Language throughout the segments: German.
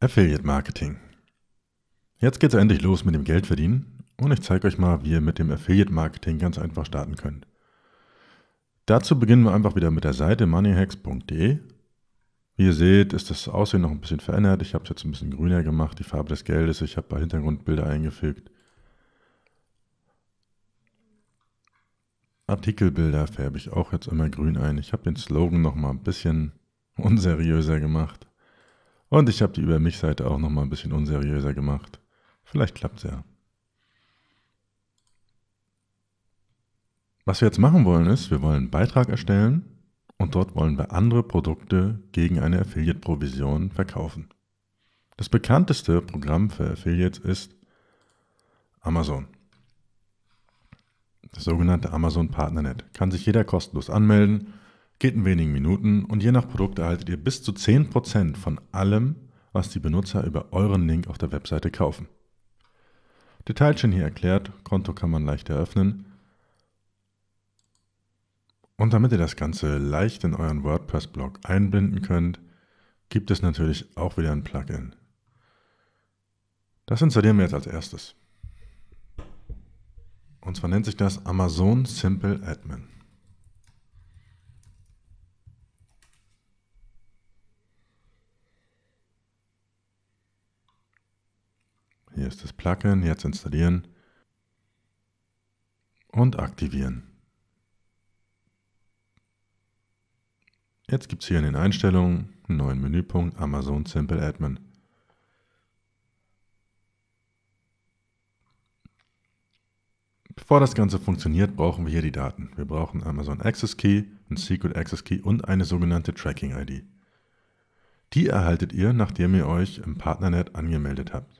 Affiliate Marketing. Jetzt geht's endlich los mit dem Geldverdienen und ich zeige euch mal, wie ihr mit dem Affiliate Marketing ganz einfach starten könnt. Dazu beginnen wir einfach wieder mit der Seite moneyhacks.de. Wie ihr seht, ist das Aussehen noch ein bisschen verändert. Ich habe es jetzt ein bisschen grüner gemacht, die Farbe des Geldes. Ich habe ein Hintergrundbilder eingefügt. Artikelbilder färbe ich auch jetzt immer grün ein. Ich habe den Slogan noch mal ein bisschen unseriöser gemacht. Und ich habe die Über mich-Seite auch nochmal ein bisschen unseriöser gemacht. Vielleicht klappt es ja. Was wir jetzt machen wollen ist, wir wollen einen Beitrag erstellen und dort wollen wir andere Produkte gegen eine Affiliate-Provision verkaufen. Das bekannteste Programm für Affiliates ist Amazon. Das sogenannte Amazon Partnernet. Kann sich jeder kostenlos anmelden. Geht in wenigen Minuten und je nach Produkt erhaltet ihr bis zu 10% von allem, was die Benutzer über euren Link auf der Webseite kaufen. Detailchen hier erklärt, Konto kann man leicht eröffnen. Und damit ihr das Ganze leicht in euren WordPress-Blog einbinden könnt, gibt es natürlich auch wieder ein Plugin. Das installieren wir jetzt als erstes. Und zwar nennt sich das Amazon Simple Admin. Hier ist das Plugin, jetzt installieren und aktivieren. Jetzt gibt es hier in den Einstellungen einen neuen Menüpunkt Amazon Simple Admin. Bevor das Ganze funktioniert, brauchen wir hier die Daten. Wir brauchen Amazon Access Key, ein Secret Access Key und eine sogenannte Tracking ID. Die erhaltet ihr, nachdem ihr euch im Partnernet angemeldet habt.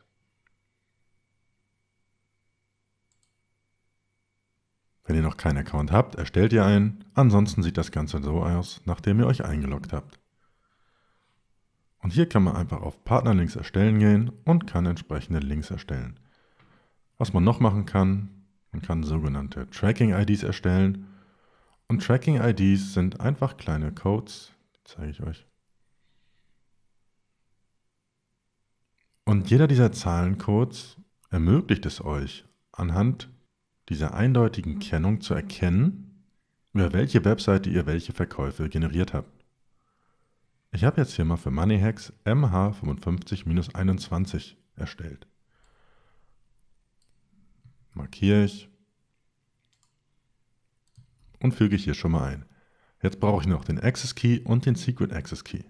Wenn ihr noch keinen Account habt, erstellt ihr einen. Ansonsten sieht das Ganze so aus, nachdem ihr euch eingeloggt habt. Und hier kann man einfach auf Partnerlinks erstellen gehen und kann entsprechende Links erstellen. Was man noch machen kann, man kann sogenannte Tracking-IDs erstellen. Und Tracking-IDs sind einfach kleine Codes, die zeige ich euch. Und jeder dieser Zahlencodes ermöglicht es euch, anhand dieser eindeutigen Kennung zu erkennen, über welche Webseite ihr welche Verkäufe generiert habt. Ich habe jetzt hier mal für MoneyHacks MH55-21 erstellt. Markiere ich und füge ich hier schon mal ein. Jetzt brauche ich noch den Access Key und den Secret Access Key.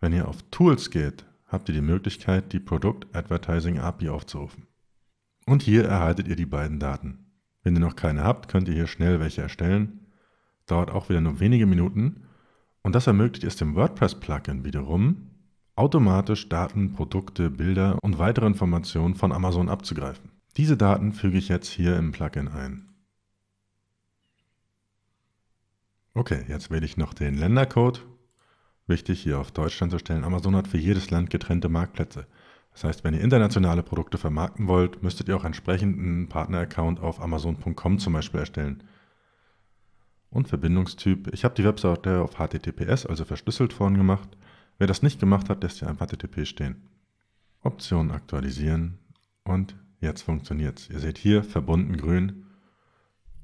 Wenn ihr auf Tools geht, habt ihr die Möglichkeit, die Produkt Advertising API aufzurufen. Und hier erhaltet ihr die beiden Daten. Wenn ihr noch keine habt, könnt ihr hier schnell welche erstellen. Dauert auch wieder nur wenige Minuten. Und das ermöglicht es dem WordPress-Plugin wiederum, automatisch Daten, Produkte, Bilder und weitere Informationen von Amazon abzugreifen. Diese Daten füge ich jetzt hier im Plugin ein. Okay, jetzt wähle ich noch den Ländercode. Wichtig hier auf Deutschland zu stellen. Amazon hat für jedes Land getrennte Marktplätze. Das heißt, wenn ihr internationale Produkte vermarkten wollt, müsstet ihr auch entsprechend einen Partner-Account auf Amazon.com zum Beispiel erstellen. Und Verbindungstyp. Ich habe die Webseite auf HTTPS, also verschlüsselt vorn gemacht. Wer das nicht gemacht hat, lässt ja einfach HTTP stehen. Optionen aktualisieren und jetzt funktioniert es. Ihr seht hier verbunden grün.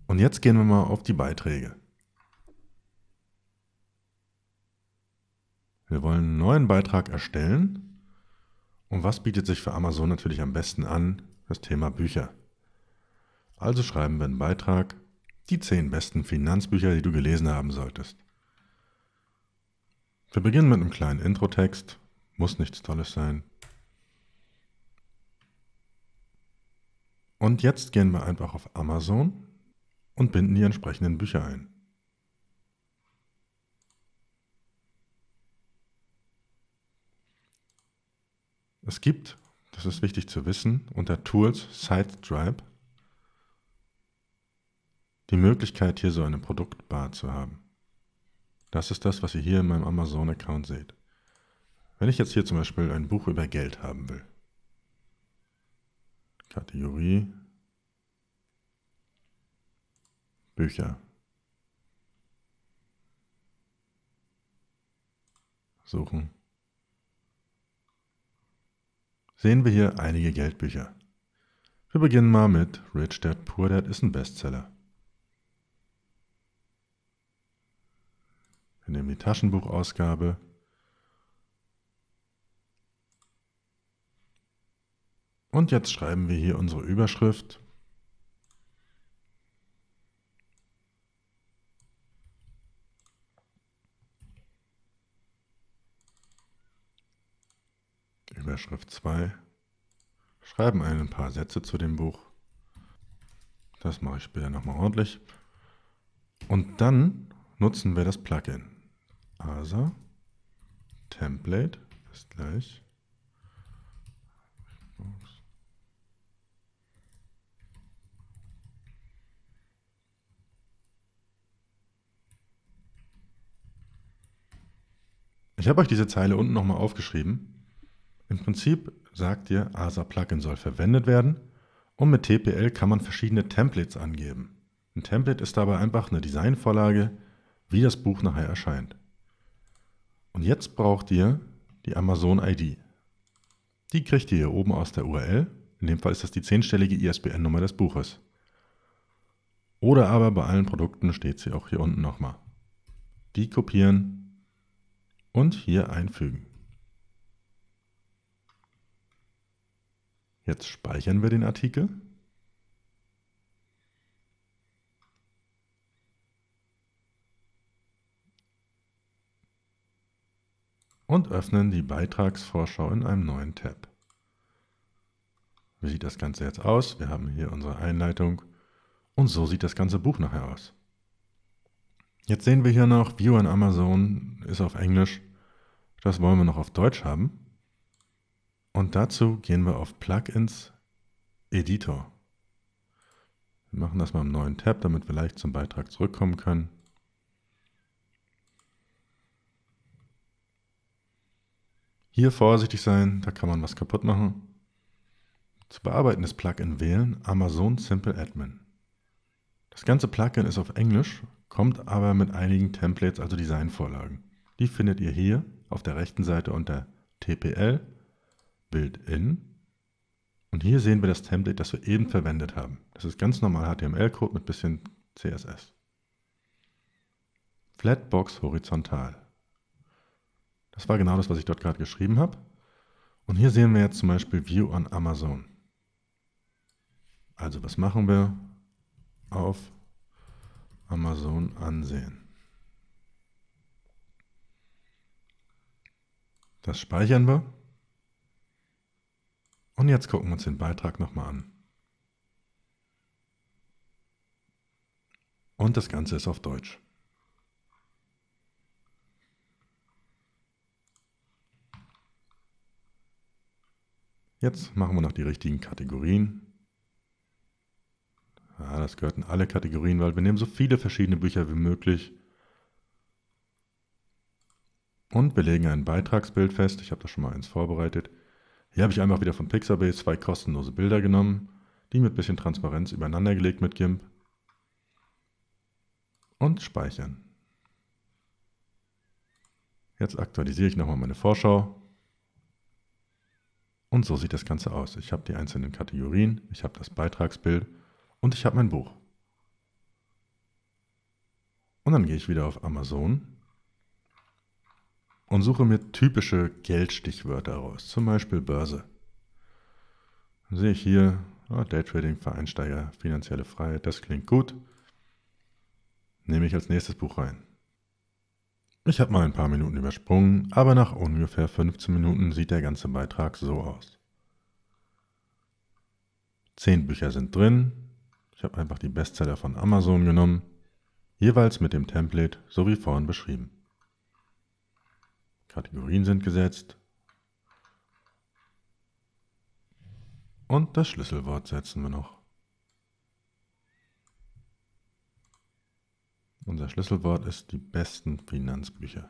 Und jetzt gehen wir mal auf die Beiträge. Wir wollen einen neuen Beitrag erstellen und was bietet sich für Amazon natürlich am besten an? Das Thema Bücher. Also schreiben wir einen Beitrag, die 10 besten Finanzbücher, die du gelesen haben solltest. Wir beginnen mit einem kleinen Intro-Text, muss nichts Tolles sein. Und jetzt gehen wir einfach auf Amazon und binden die entsprechenden Bücher ein. Es gibt, das ist wichtig zu wissen, unter Tools SiteDrive die Möglichkeit, hier so eine Produktbar zu haben. Das ist das, was ihr hier in meinem Amazon-Account seht. Wenn ich jetzt hier zum Beispiel ein Buch über Geld haben will, Kategorie Bücher. Suchen. sehen wir hier einige Geldbücher. Wir beginnen mal mit Rich Dad Poor Dad ist ein Bestseller. Wir nehmen die Taschenbuchausgabe. Und jetzt schreiben wir hier unsere Überschrift Überschrift 2. Schreiben ein paar Sätze zu dem Buch. Das mache ich später nochmal ordentlich. Und dann nutzen wir das Plugin. ASA also, Template ist gleich. Ich habe euch diese Zeile unten nochmal aufgeschrieben. Im Prinzip sagt ihr, ASA Plugin soll verwendet werden und mit TPL kann man verschiedene Templates angeben. Ein Template ist dabei einfach eine Designvorlage, wie das Buch nachher erscheint. Und jetzt braucht ihr die Amazon-ID. Die kriegt ihr hier oben aus der URL. In dem Fall ist das die zehnstellige ISBN-Nummer des Buches. Oder aber bei allen Produkten steht sie auch hier unten nochmal. Die kopieren und hier einfügen. Jetzt speichern wir den Artikel. Und öffnen die Beitragsvorschau in einem neuen Tab. Wie sieht das Ganze jetzt aus? Wir haben hier unsere Einleitung und so sieht das ganze Buch nachher aus. Jetzt sehen wir hier noch View on Amazon ist auf Englisch. Das wollen wir noch auf Deutsch haben. Und dazu gehen wir auf Plugins, Editor. Wir machen das mal im neuen Tab, damit wir leicht zum Beitrag zurückkommen können. Hier vorsichtig sein, da kann man was kaputt machen. Zu bearbeiten das Plugin wählen Amazon Simple Admin. Das ganze Plugin ist auf Englisch, kommt aber mit einigen Templates, also Designvorlagen. Die findet ihr hier auf der rechten Seite unter TPL Bild in Und hier sehen wir das Template, das wir eben verwendet haben. Das ist ganz normal HTML-Code mit bisschen CSS. Flatbox horizontal. Das war genau das, was ich dort gerade geschrieben habe. Und hier sehen wir jetzt zum Beispiel View on Amazon. Also was machen wir? Auf Amazon ansehen. Das speichern wir. Und jetzt gucken wir uns den Beitrag nochmal an. Und das Ganze ist auf Deutsch. Jetzt machen wir noch die richtigen Kategorien. Ja, das gehört in alle Kategorien, weil wir nehmen so viele verschiedene Bücher wie möglich. Und wir legen ein Beitragsbild fest. Ich habe da schon mal eins vorbereitet. Hier habe ich einfach wieder von Pixabay zwei kostenlose Bilder genommen, die mit bisschen Transparenz übereinander gelegt mit GIMP und speichern. Jetzt aktualisiere ich nochmal meine Vorschau und so sieht das Ganze aus. Ich habe die einzelnen Kategorien, ich habe das Beitragsbild und ich habe mein Buch. Und dann gehe ich wieder auf Amazon und suche mir typische Geldstichwörter raus, zum Beispiel Börse. Dann sehe ich hier oh, Daytrading für Einsteiger, finanzielle Freiheit, das klingt gut. Nehme ich als nächstes Buch rein. Ich habe mal ein paar Minuten übersprungen, aber nach ungefähr 15 Minuten sieht der ganze Beitrag so aus. Zehn Bücher sind drin. Ich habe einfach die Bestseller von Amazon genommen, jeweils mit dem Template, so wie vorhin beschrieben. Kategorien sind gesetzt. Und das Schlüsselwort setzen wir noch. Unser Schlüsselwort ist die besten Finanzbücher.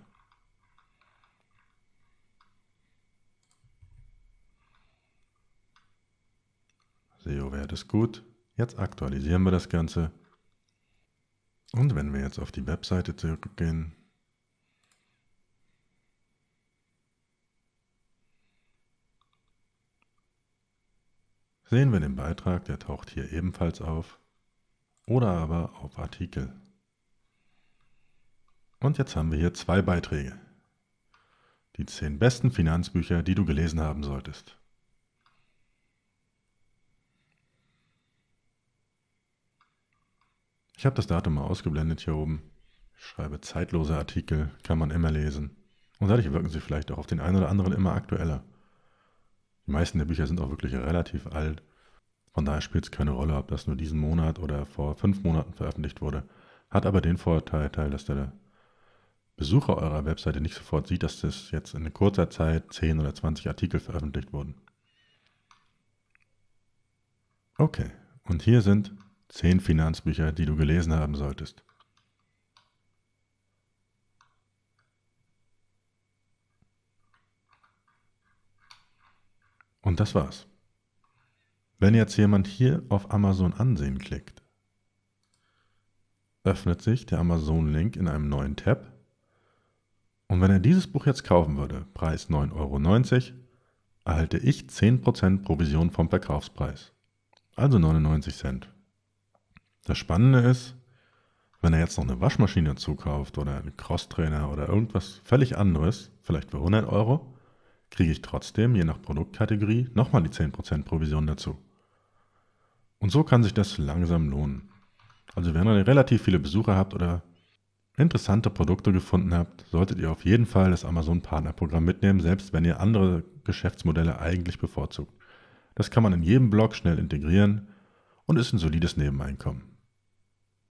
SEO-Wert ist gut. Jetzt aktualisieren wir das Ganze. Und wenn wir jetzt auf die Webseite zurückgehen, sehen wir den Beitrag, der taucht hier ebenfalls auf, oder aber auf Artikel. Und jetzt haben wir hier zwei Beiträge. Die zehn besten Finanzbücher, die du gelesen haben solltest. Ich habe das Datum mal ausgeblendet hier oben. Ich schreibe zeitlose Artikel, kann man immer lesen. Und dadurch wirken sie vielleicht auch auf den einen oder anderen immer aktueller. Die meisten der Bücher sind auch wirklich relativ alt. Von daher spielt es keine Rolle, ob das nur diesen Monat oder vor fünf Monaten veröffentlicht wurde. Hat aber den Vorteil, dass der Besucher eurer Webseite nicht sofort sieht, dass das jetzt in kurzer Zeit 10 oder 20 Artikel veröffentlicht wurden. Okay, und hier sind 10 Finanzbücher, die du gelesen haben solltest. Und das war's. Wenn jetzt jemand hier auf Amazon ansehen klickt, öffnet sich der Amazon-Link in einem neuen Tab. Und wenn er dieses Buch jetzt kaufen würde, Preis 9,90 Euro, erhalte ich 10% Provision vom Verkaufspreis, also 99 Cent. Das Spannende ist, wenn er jetzt noch eine Waschmaschine zukauft oder einen Crosstrainer oder irgendwas völlig anderes, vielleicht für 100 Euro, kriege ich trotzdem, je nach Produktkategorie, nochmal die 10% Provision dazu. Und so kann sich das langsam lohnen. Also wenn ihr relativ viele Besucher habt oder interessante Produkte gefunden habt, solltet ihr auf jeden Fall das Amazon Partnerprogramm mitnehmen, selbst wenn ihr andere Geschäftsmodelle eigentlich bevorzugt. Das kann man in jedem Blog schnell integrieren und ist ein solides Nebeneinkommen.